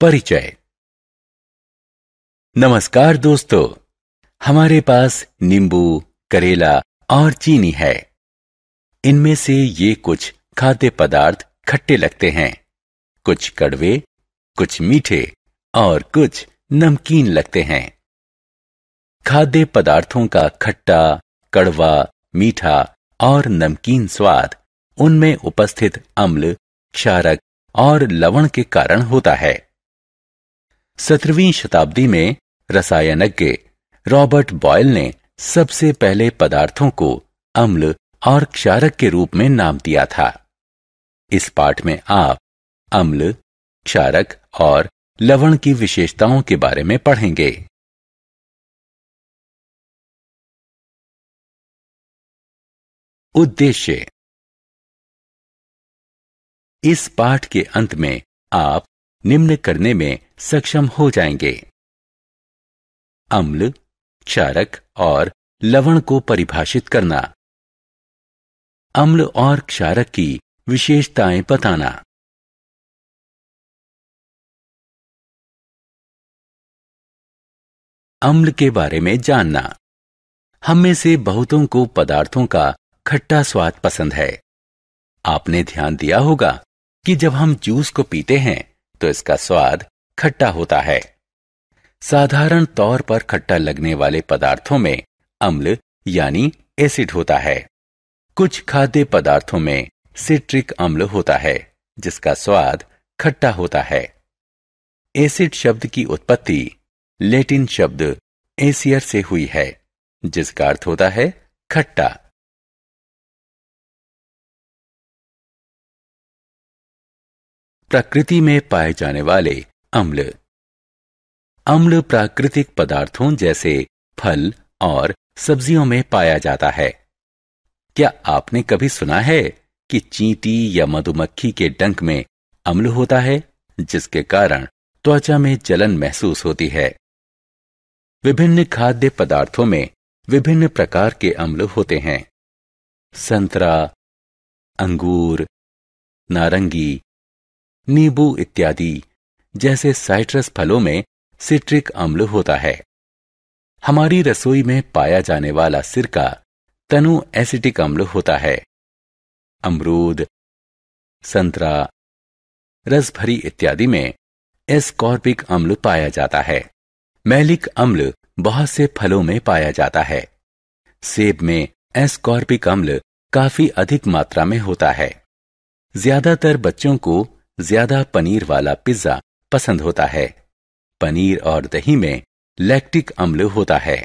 परिचय नमस्कार दोस्तों हमारे पास नींबू करेला और चीनी है इनमें से ये कुछ खाद्य पदार्थ खट्टे लगते हैं कुछ कड़वे कुछ मीठे और कुछ नमकीन लगते हैं खाद्य पदार्थों का खट्टा कड़वा मीठा और नमकीन स्वाद उनमें उपस्थित अम्ल क्षारक और लवण के कारण होता है सत्रहवीं शताब्दी में रसायनज्ञ रॉबर्ट बॉयल ने सबसे पहले पदार्थों को अम्ल और क्षारक के रूप में नाम दिया था इस पाठ में आप अम्ल क्षारक और लवण की विशेषताओं के बारे में पढ़ेंगे उद्देश्य इस पाठ के अंत में आप निम्न करने में सक्षम हो जाएंगे अम्ल क्षारक और लवण को परिभाषित करना अम्ल और क्षारक की विशेषताएं बताना अम्ल के बारे में जानना हम में से बहुतों को पदार्थों का खट्टा स्वाद पसंद है आपने ध्यान दिया होगा कि जब हम जूस को पीते हैं तो इसका स्वाद खट्टा होता है साधारण तौर पर खट्टा लगने वाले पदार्थों में अम्ल यानी एसिड होता है कुछ खाद्य पदार्थों में सिट्रिक अम्ल होता है जिसका स्वाद खट्टा होता है एसिड शब्द की उत्पत्ति लेटिन शब्द एसियर से हुई है जिसका अर्थ होता है खट्टा प्रकृति में पाए जाने वाले अम्ल अम्ल प्राकृतिक पदार्थों जैसे फल और सब्जियों में पाया जाता है क्या आपने कभी सुना है कि चींटी या मधुमक्खी के डंक में अम्ल होता है जिसके कारण त्वचा में जलन महसूस होती है विभिन्न खाद्य पदार्थों में विभिन्न प्रकार के अम्ल होते हैं संतरा अंगूर नारंगी नींबू इत्यादि जैसे साइट्रस फलों में सिट्रिक अम्ल होता है हमारी रसोई में पाया जाने वाला सिरका तनु एसिटिक अम्ल होता है अमरूद संतरा रसभरी इत्यादि में एस्कॉर्पिक अम्ल पाया जाता है मैलिक अम्ल बहुत से फलों में पाया जाता है सेब में एस्कॉर्पिक अम्ल काफी अधिक मात्रा में होता है ज्यादातर बच्चों को ज्यादा पनीर वाला पिज्जा पसंद होता है पनीर और दही में लैक्टिक अम्ल होता है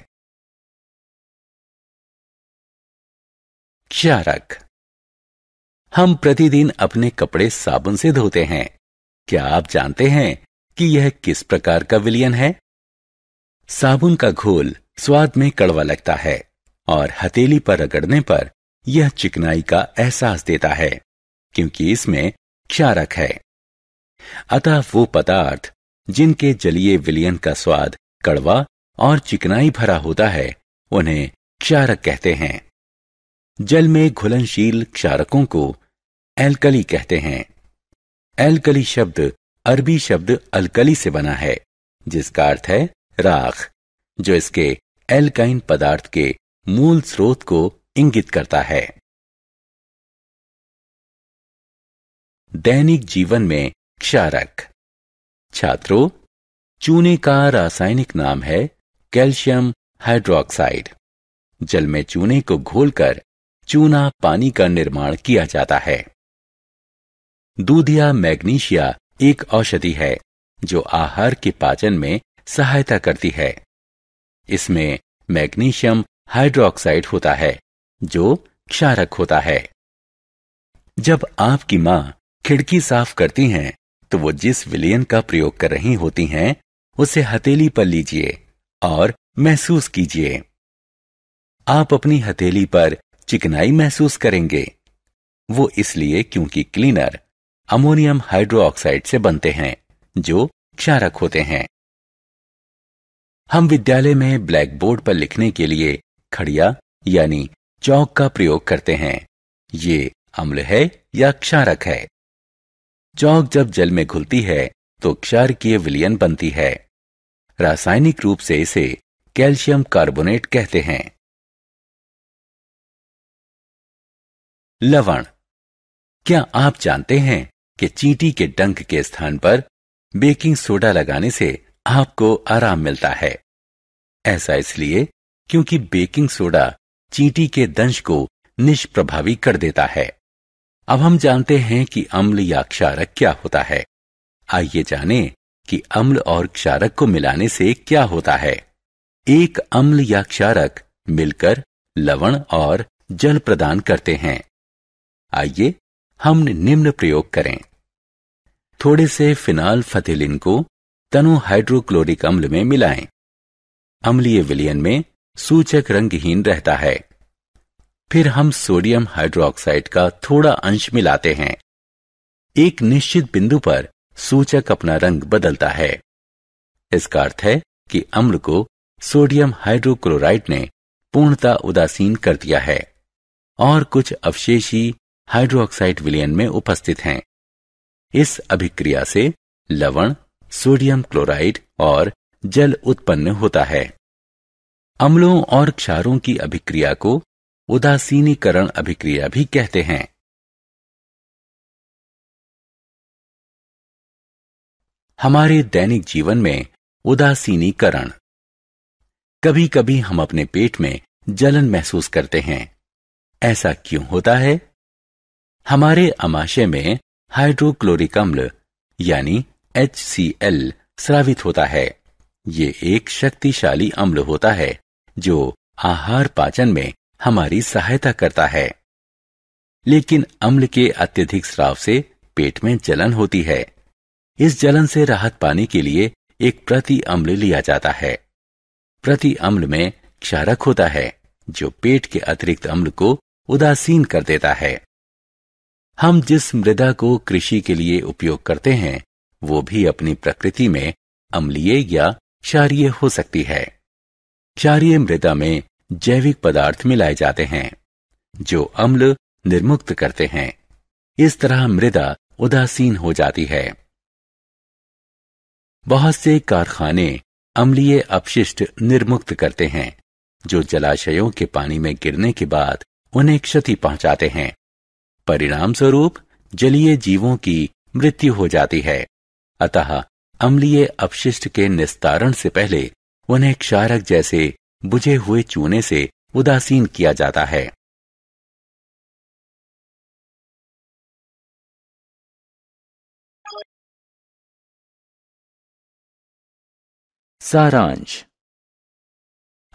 क्षारक हम प्रतिदिन अपने कपड़े साबुन से धोते हैं क्या आप जानते हैं कि यह किस प्रकार का विलियन है साबुन का घोल स्वाद में कड़वा लगता है और हथेली पर रगड़ने पर यह चिकनाई का एहसास देता है क्योंकि इसमें क्षारक है अतः वो पदार्थ जिनके जलीय विलियन का स्वाद कड़वा और चिकनाई भरा होता है उन्हें क्षारक कहते हैं जल में घुलनशील क्षारकों को एल्कली कहते हैं एल्कली शब्द अरबी शब्द अलकली से बना है जिसका अर्थ है राख जो इसके एल्काइन पदार्थ के मूल स्रोत को इंगित करता है दैनिक जीवन में क्षारक छात्रों चूने का रासायनिक नाम है कैल्शियम हाइड्रोक्साइड जल में चूने को घोलकर चूना पानी का निर्माण किया जाता है दूधिया मैग्नीशिया एक औषधि है जो आहार के पाचन में सहायता करती है इसमें मैग्नीशियम हाइड्रोक्साइड होता है जो क्षारक होता है जब आपकी मां खिड़की साफ करती हैं तो वो जिस विलियन का प्रयोग कर रही होती हैं उसे हथेली पर लीजिए और महसूस कीजिए आप अपनी हथेली पर चिकनाई महसूस करेंगे वो इसलिए क्योंकि क्लीनर अमोनियम हाइड्रोक्साइड से बनते हैं जो क्षारक होते हैं हम विद्यालय में ब्लैक बोर्ड पर लिखने के लिए खड़िया यानी चौक का प्रयोग करते हैं ये अम्ल है या क्षारक है चौक जब जल में घुलती है तो क्षार की विलियन बनती है रासायनिक रूप से इसे कैल्शियम कार्बोनेट कहते हैं लवण क्या आप जानते हैं कि चींटी के डंक के स्थान पर बेकिंग सोडा लगाने से आपको आराम मिलता है ऐसा इसलिए क्योंकि बेकिंग सोडा चींटी के दंश को निष्प्रभावी कर देता है अब हम जानते हैं कि अम्ल या क्षारक क्या होता है आइए जाने कि अम्ल और क्षारक को मिलाने से क्या होता है एक अम्ल या क्षारक मिलकर लवण और जल प्रदान करते हैं आइए हम निम्न प्रयोग करें थोड़े से फिनाल फथिलिन को तनु हाइड्रोक्लोरिक अम्ल में मिलाएं। अम्लीय विलयन में सूचक रंगहीन रहता है फिर हम सोडियम हाइड्रोक्साइड का थोड़ा अंश मिलाते हैं एक निश्चित बिंदु पर सूचक अपना रंग बदलता है इसका अर्थ है कि अम्ल को सोडियम हाइड्रोक्लोराइड ने पूर्णता उदासीन कर दिया है और कुछ अवशेषी हाइड्रोक्साइड विलयन में उपस्थित हैं इस अभिक्रिया से लवण सोडियम क्लोराइड और जल उत्पन्न होता है अम्लों और क्षारों की अभिक्रिया को उदासीनीकरण अभिक्रिया भी कहते हैं हमारे दैनिक जीवन में उदासीनीकरण कभी कभी हम अपने पेट में जलन महसूस करते हैं ऐसा क्यों होता है हमारे अमाशय में हाइड्रोक्लोरिक अम्ल यानी HCl स्रावित होता है ये एक शक्तिशाली अम्ल होता है जो आहार पाचन में हमारी सहायता करता है लेकिन अम्ल के अत्यधिक स्राव से पेट में जलन होती है इस जलन से राहत पाने के लिए एक प्रति अम्ल लिया जाता है प्रति अम्ल में क्षारक होता है जो पेट के अतिरिक्त अम्ल को उदासीन कर देता है हम जिस मृदा को कृषि के लिए उपयोग करते हैं वो भी अपनी प्रकृति में अम्लीय या क्षारिय हो सकती है क्षारिय मृदा में जैविक पदार्थ मिलाए जाते हैं जो अम्ल निर्मुक्त करते हैं इस तरह मृदा उदासीन हो जाती है बहुत से कारखाने अम्लीय अपशिष्ट निर्मुक्त करते हैं जो जलाशयों के पानी में गिरने के बाद उन्हें क्षति पहुंचाते हैं परिणाम स्वरूप जलीय जीवों की मृत्यु हो जाती है अतः अम्लीय अपशिष्ट के निस्तारण से पहले उन्हें क्षारक जैसे बुझे हुए चूने से उदासीन किया जाता है सारांश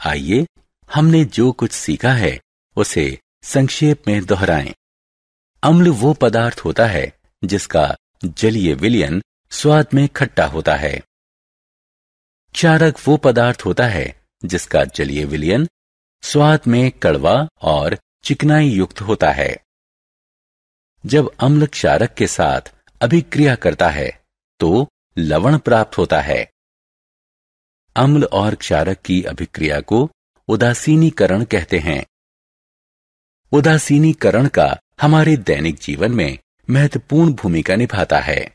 आइए हमने जो कुछ सीखा है उसे संक्षेप में दोहराएं। अम्ल वो पदार्थ होता है जिसका जलीय विलयन स्वाद में खट्टा होता है क्षारक वो पदार्थ होता है जिसका जलीय विलियन स्वाद में कड़वा और चिकनाई युक्त होता है जब अम्ल क्षारक के साथ अभिक्रिया करता है तो लवण प्राप्त होता है अम्ल और क्षारक की अभिक्रिया को उदासीनीकरण कहते हैं उदासीनीकरण का हमारे दैनिक जीवन में महत्वपूर्ण भूमिका निभाता है